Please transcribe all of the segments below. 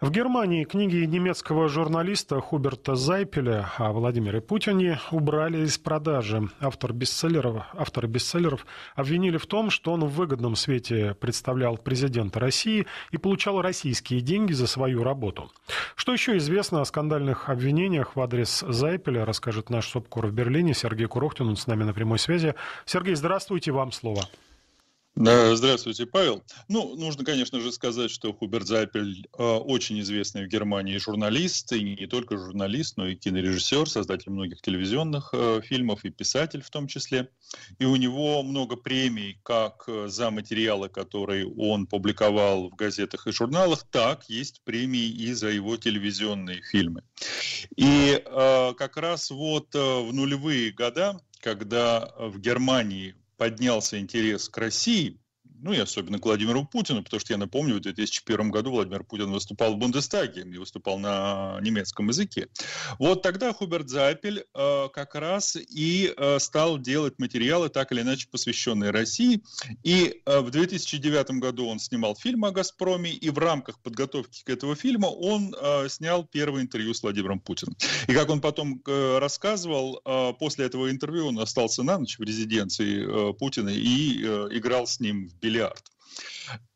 В Германии книги немецкого журналиста Хуберта Зайпеля о Владимире Путине убрали из продажи. Автор бестселлеров, авторы бестселлеров обвинили в том, что он в выгодном свете представлял президента России и получал российские деньги за свою работу. Что еще известно о скандальных обвинениях в адрес Зайпеля, расскажет наш СОПКОР в Берлине Сергей Курохтин. Он с нами на прямой связи. Сергей, здравствуйте, вам слово. Здравствуйте, Павел. Ну, нужно, конечно же, сказать, что Хуберт Зайпель э, очень известный в Германии журналист, и не только журналист, но и кинорежиссер, создатель многих телевизионных э, фильмов и писатель в том числе. И у него много премий как э, за материалы, которые он публиковал в газетах и журналах, так есть премии и за его телевизионные фильмы. И э, как раз вот э, в нулевые года, когда в Германии поднялся интерес к России, ну и особенно к Владимиру Путину, потому что я напомню, в 2001 году Владимир Путин выступал в Бундестаге и выступал на немецком языке. Вот тогда Хуберт Запель э, как раз и э, стал делать материалы, так или иначе посвященные России. И э, в 2009 году он снимал фильм о «Газпроме», и в рамках подготовки к этому фильму он э, снял первое интервью с Владимиром Путиным. И как он потом э, рассказывал, э, после этого интервью он остался на ночь в резиденции э, Путина и э, играл с ним в «Бильярд».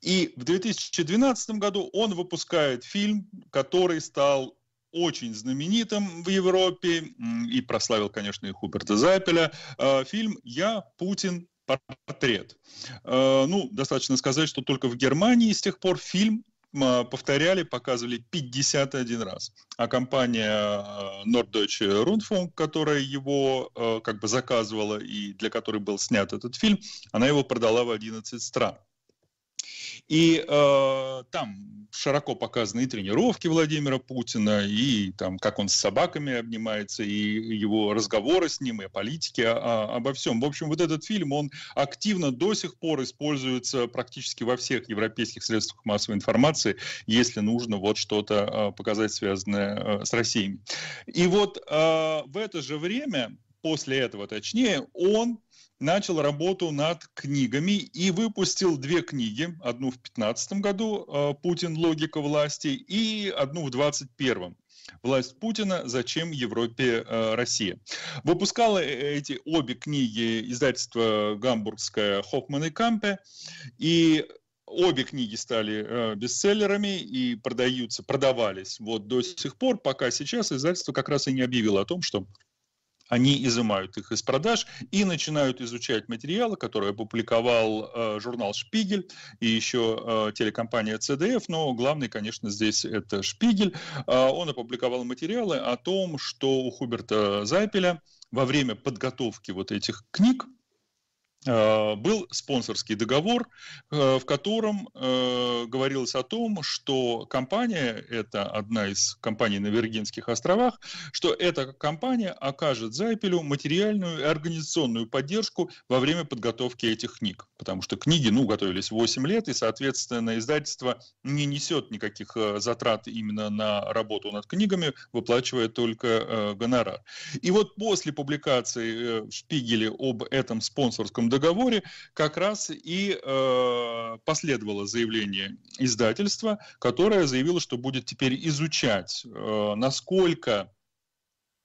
И в 2012 году он выпускает фильм, который стал очень знаменитым в Европе и прославил, конечно, и Хуберта Запеля. Э, фильм «Я, Путин, портрет». Э, ну, достаточно сказать, что только в Германии с тех пор фильм Э, повторяли, показывали 51 раз. А компания э, Norddeutsche Rundfunk, которая его э, как бы заказывала и для которой был снят этот фильм, она его продала в 11 стран. И э, там широко показаны и тренировки Владимира Путина, и там, как он с собаками обнимается, и его разговоры с ним, и политики о, а, а, обо всем. В общем, вот этот фильм, он активно до сих пор используется практически во всех европейских средствах массовой информации, если нужно вот что-то э, показать, связанное э, с Россией. И вот э, в это же время после этого точнее, он начал работу над книгами и выпустил две книги, одну в 2015 году э, «Путин. Логика власти» и одну в 2021. «Власть Путина. Зачем Европе э, Россия?». Выпускала э, эти обе книги издательство гамбургское «Хоффман и Кампе», и обе книги стали бестселлерами и продаются, продавались вот до сих пор, пока сейчас издательство как раз и не объявило о том, что они изымают их из продаж и начинают изучать материалы, которые опубликовал э, журнал «Шпигель» и еще э, телекомпания «ЦДФ», но главный, конечно, здесь это «Шпигель». Э, он опубликовал материалы о том, что у Хуберта Зайпеля во время подготовки вот этих книг Э, был спонсорский договор, э, в котором э, говорилось о том, что компания, это одна из компаний на Виргинских островах, что эта компания окажет Зайпелю материальную и организационную поддержку во время подготовки этих книг. Потому что книги, ну, готовились 8 лет, и, соответственно, издательство не несет никаких затрат именно на работу над книгами, выплачивая только гонорар. И вот после публикации в Шпигеле об этом спонсорском договоре как раз и э, последовало заявление издательства, которое заявило, что будет теперь изучать, э, насколько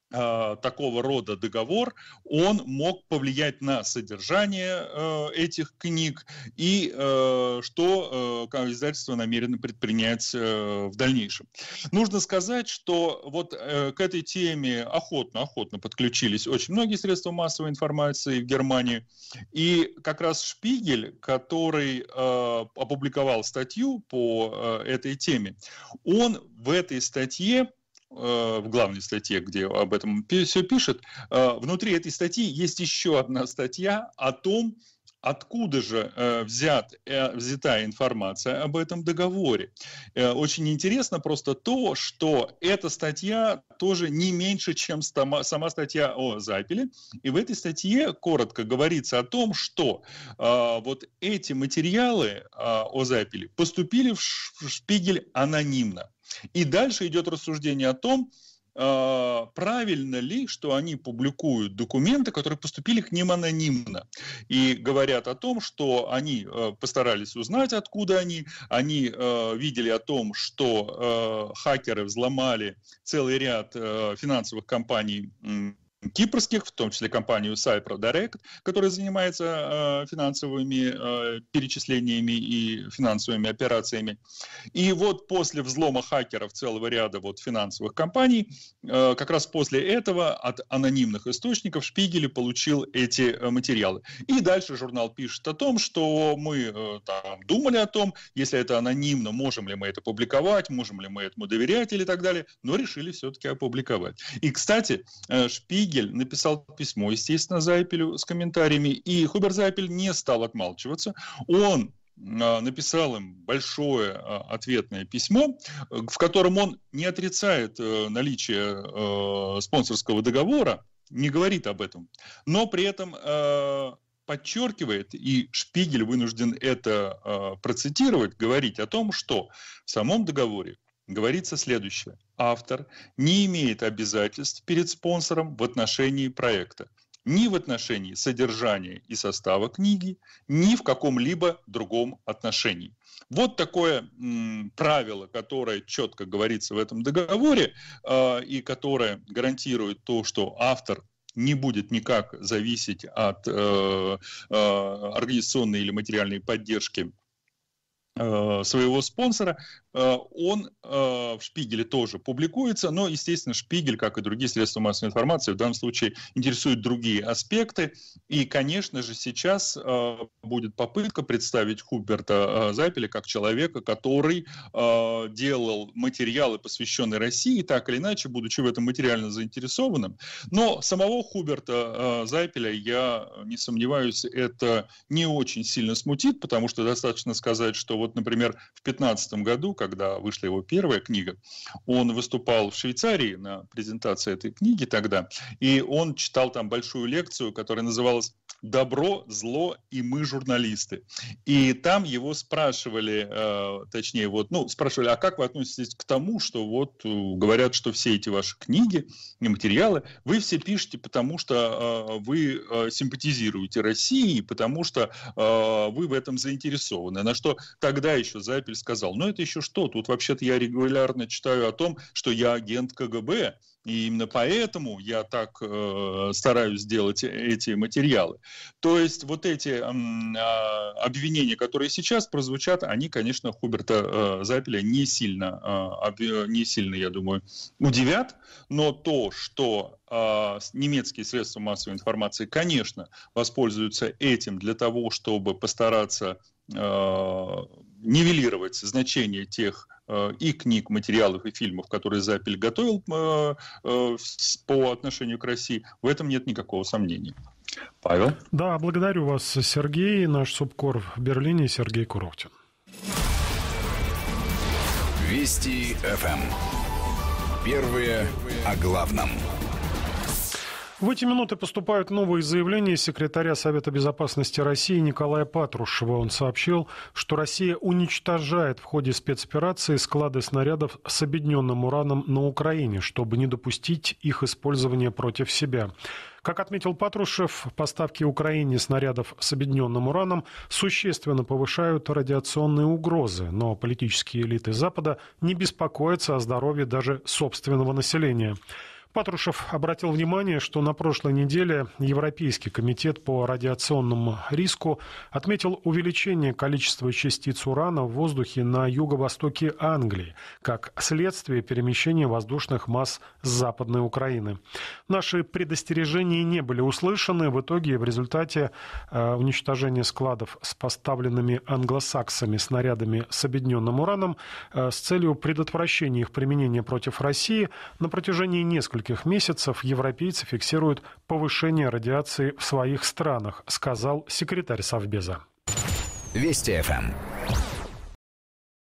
а, такого рода договор, он мог повлиять на содержание а, этих книг и а, что издательство намерено предпринять в дальнейшем. Нужно сказать, что вот э, к этой теме охотно-охотно подключились очень многие средства массовой информации в Германии. И как раз Шпигель, который опубликовал статью по этой теме, он в этой статье Э, в главной статье, где об этом все пишет, э, внутри этой статьи есть еще одна статья о том, Откуда же э, взят, э, взята информация об этом договоре? Э, очень интересно просто то, что эта статья тоже не меньше, чем сама, статья о Запеле. И в этой статье коротко говорится о том, что вот эти материалы о Запеле поступили в Шпигель анонимно. И дальше идет рассуждение о том, а, правильно ли, что они публикуют документы, которые поступили к ним анонимно, и говорят о том, что они а, постарались узнать, откуда они, они а, видели о том, что хакеры взломали целый ряд финансовых компаний кипрских, в том числе компанию Cypro Direct, которая занимается э, финансовыми э, перечислениями и финансовыми операциями. И вот после взлома хакеров целого ряда вот финансовых компаний, э, как раз после этого от анонимных источников Шпигель получил эти э, материалы. И дальше журнал пишет о том, что мы э, там думали о том, если это анонимно, можем ли мы это публиковать, можем ли мы этому доверять или так далее, но решили все-таки опубликовать. И, кстати, э, Шпигель Фигель написал письмо, естественно, Зайпелю с комментариями, и Хуберт Зайпель не стал отмалчиваться. Он а, написал им большое а, ответное письмо, в котором он не отрицает э, наличие э, спонсорского договора, не говорит об этом, но при этом э, подчеркивает, и Шпигель вынужден это процитировать, говорить о том, что в самом договоре говорится следующее. Автор не имеет обязательств перед спонсором в отношении проекта, ни в отношении содержания и состава книги, ни в каком-либо другом отношении. Вот такое м, правило, которое четко говорится в этом договоре э, и которое гарантирует то, что автор не будет никак зависеть от э, э, организационной или материальной поддержки Э, своего спонсора, э, он э, в «Шпигеле» тоже публикуется, но, естественно, «Шпигель», как и другие средства массовой информации, в данном случае интересуют другие аспекты, и, конечно же, сейчас будет попытка представить Хуберта Запеля как человека, который делал материалы, посвященные России, так или иначе, будучи в этом материально заинтересованным, но самого Хуберта Запеля, я не сомневаюсь, это не очень сильно смутит, потому что достаточно сказать, что вот вот, например, в 2015 году, когда вышла его первая книга, он выступал в Швейцарии на презентации этой книги тогда, и он читал там большую лекцию, которая называлась «Добро, зло и мы, журналисты». И там его спрашивали, э, точнее, вот, ну, спрашивали, а как вы относитесь к тому, что вот э, говорят, что все эти ваши книги и материалы, вы все пишете, потому что э, вы симпатизируете России, потому что вы в этом заинтересованы. На что так тогда еще за сказал, ну это еще что, тут вообще-то я регулярно читаю о том, что я агент КГБ, и именно поэтому я так э, стараюсь сделать э, эти материалы. То есть вот эти э, обвинения, которые сейчас прозвучат, они, конечно, Хуберта э, Запеля не сильно, э, об, не сильно, я думаю, удивят. Но то, что э, немецкие средства массовой информации, конечно, воспользуются этим для того, чтобы постараться э, нивелировать значение тех э, и книг, материалов и фильмов, которые Запель готовил э, э, по отношению к России, в этом нет никакого сомнения. Павел? Да, благодарю вас, Сергей. Наш субкор в Берлине Сергей Курохтин. Вести ФМ. Эм. Первые о главном. В эти минуты поступают новые заявления секретаря Совета Безопасности России Николая Патрушева. Он сообщил, что Россия уничтожает в ходе спецоперации склады снарядов с обедненным ураном на Украине, чтобы не допустить их использования против себя. Как отметил Патрушев, поставки Украине снарядов с объединенным ураном существенно повышают радиационные угрозы, но политические элиты Запада не беспокоятся о здоровье даже собственного населения. Патрушев обратил внимание, что на прошлой неделе Европейский комитет по радиационному риску отметил увеличение количества частиц урана в воздухе на юго-востоке Англии, как следствие перемещения воздушных масс с Западной Украины. Наши предостережения не были услышаны. В итоге в результате э, уничтожения складов с поставленными англосаксами снарядами с объединенным ураном э, с целью предотвращения их применения против России на протяжении нескольких нескольких месяцев европейцы фиксируют повышение радиации в своих странах, сказал секретарь Совбеза. Вести ФМ.